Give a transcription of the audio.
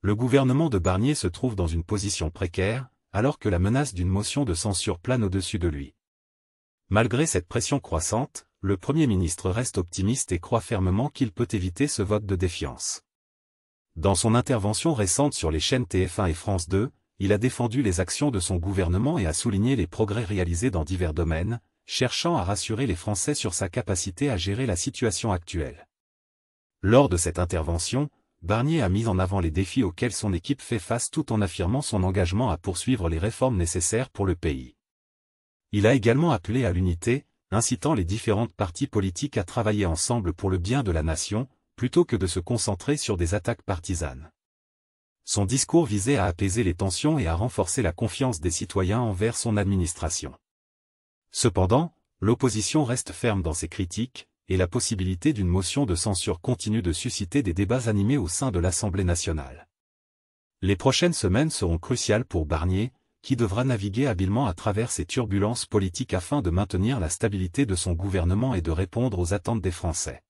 le gouvernement de Barnier se trouve dans une position précaire, alors que la menace d'une motion de censure plane au-dessus de lui. Malgré cette pression croissante, le Premier ministre reste optimiste et croit fermement qu'il peut éviter ce vote de défiance. Dans son intervention récente sur les chaînes TF1 et France 2, il a défendu les actions de son gouvernement et a souligné les progrès réalisés dans divers domaines, cherchant à rassurer les Français sur sa capacité à gérer la situation actuelle. Lors de cette intervention, Barnier a mis en avant les défis auxquels son équipe fait face tout en affirmant son engagement à poursuivre les réformes nécessaires pour le pays. Il a également appelé à l'unité, incitant les différentes parties politiques à travailler ensemble pour le bien de la nation, plutôt que de se concentrer sur des attaques partisanes. Son discours visait à apaiser les tensions et à renforcer la confiance des citoyens envers son administration. Cependant, l'opposition reste ferme dans ses critiques, et la possibilité d'une motion de censure continue de susciter des débats animés au sein de l'Assemblée nationale. Les prochaines semaines seront cruciales pour Barnier, qui devra naviguer habilement à travers ces turbulences politiques afin de maintenir la stabilité de son gouvernement et de répondre aux attentes des Français.